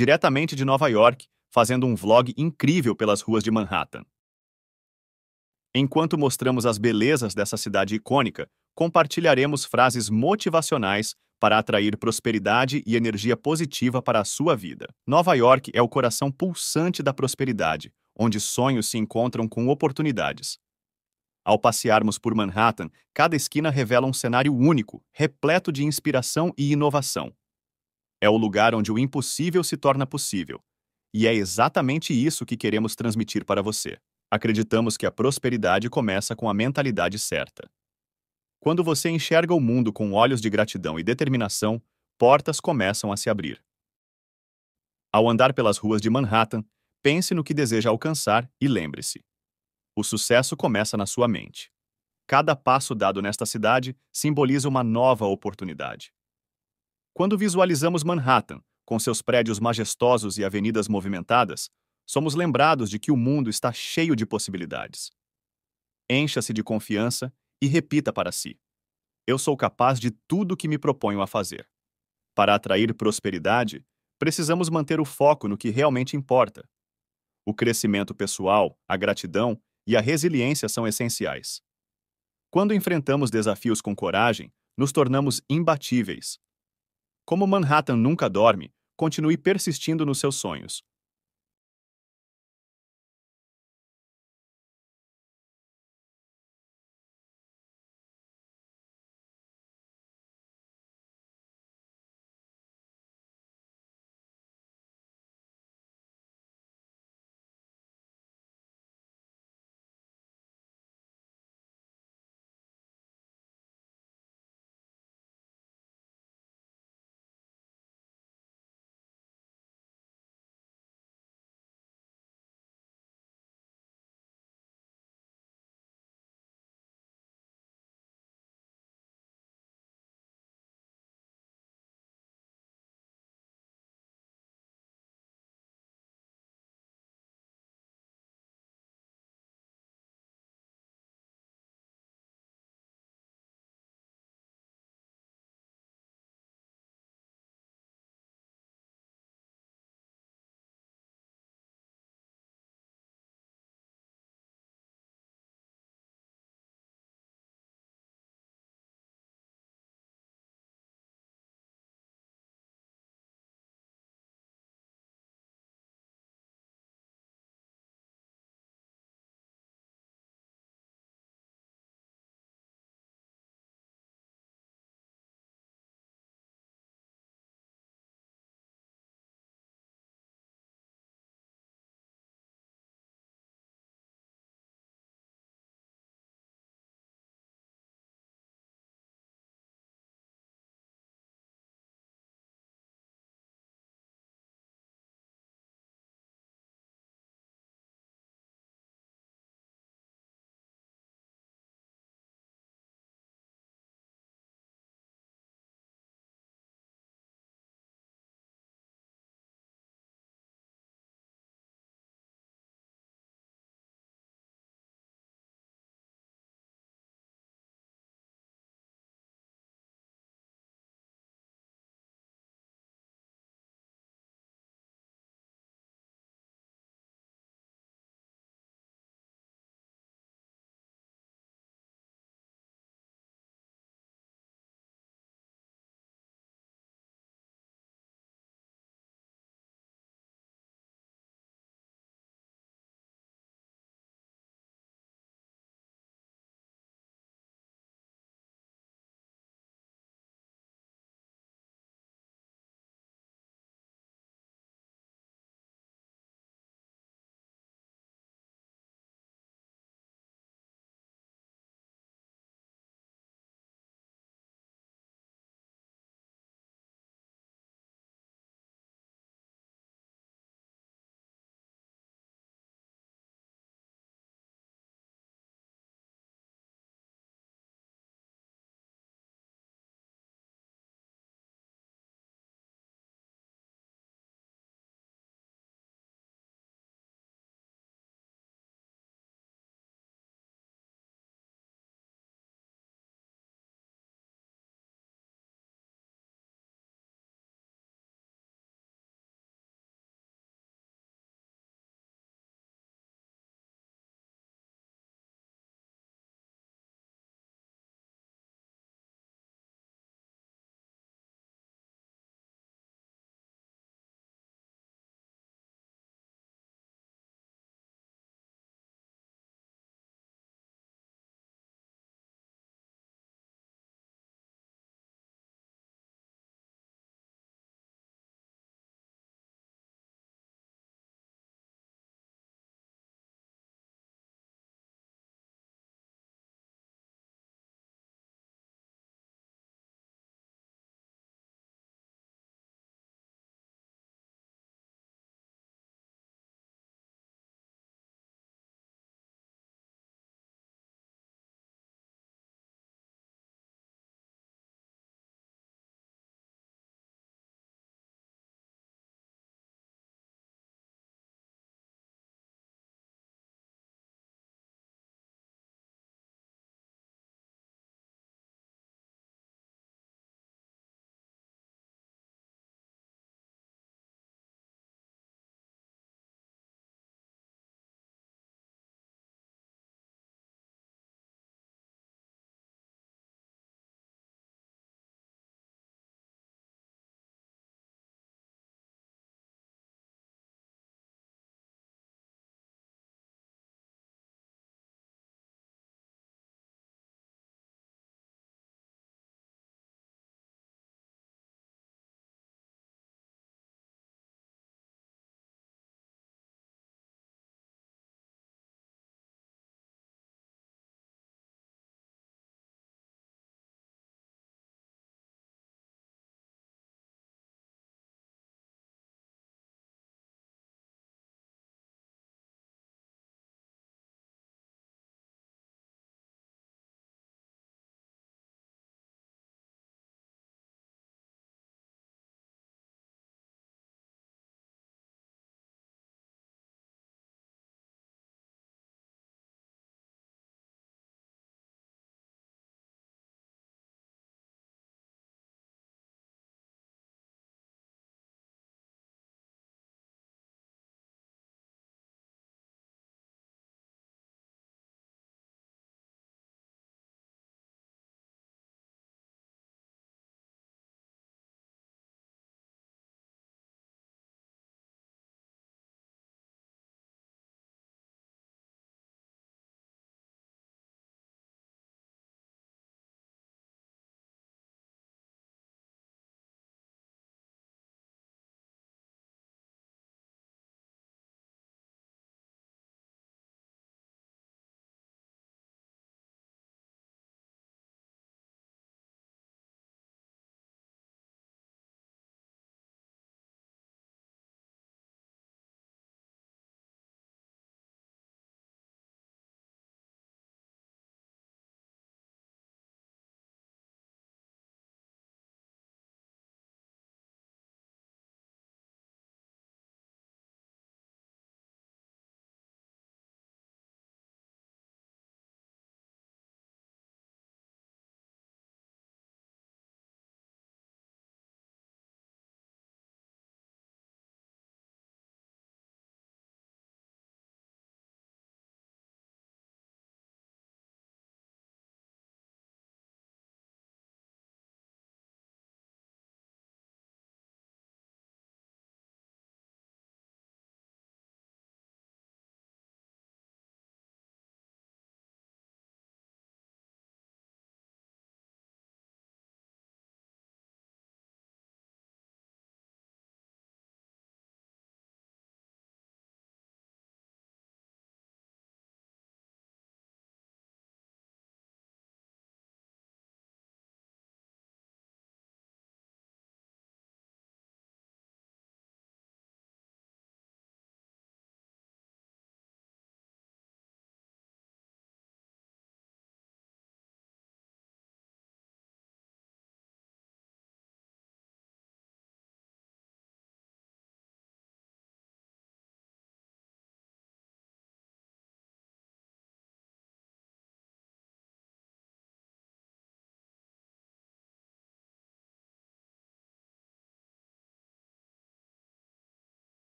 diretamente de Nova York, fazendo um vlog incrível pelas ruas de Manhattan. Enquanto mostramos as belezas dessa cidade icônica, compartilharemos frases motivacionais para atrair prosperidade e energia positiva para a sua vida. Nova York é o coração pulsante da prosperidade, onde sonhos se encontram com oportunidades. Ao passearmos por Manhattan, cada esquina revela um cenário único, repleto de inspiração e inovação. É o lugar onde o impossível se torna possível. E é exatamente isso que queremos transmitir para você. Acreditamos que a prosperidade começa com a mentalidade certa. Quando você enxerga o mundo com olhos de gratidão e determinação, portas começam a se abrir. Ao andar pelas ruas de Manhattan, pense no que deseja alcançar e lembre-se: o sucesso começa na sua mente. Cada passo dado nesta cidade simboliza uma nova oportunidade. Quando visualizamos Manhattan, com seus prédios majestosos e avenidas movimentadas, somos lembrados de que o mundo está cheio de possibilidades. Encha-se de confiança e repita para si: Eu sou capaz de tudo o que me proponho a fazer. Para atrair prosperidade, precisamos manter o foco no que realmente importa. O crescimento pessoal, a gratidão e a resiliência são essenciais. Quando enfrentamos desafios com coragem, nos tornamos imbatíveis. Como Manhattan nunca dorme, continue persistindo nos seus sonhos.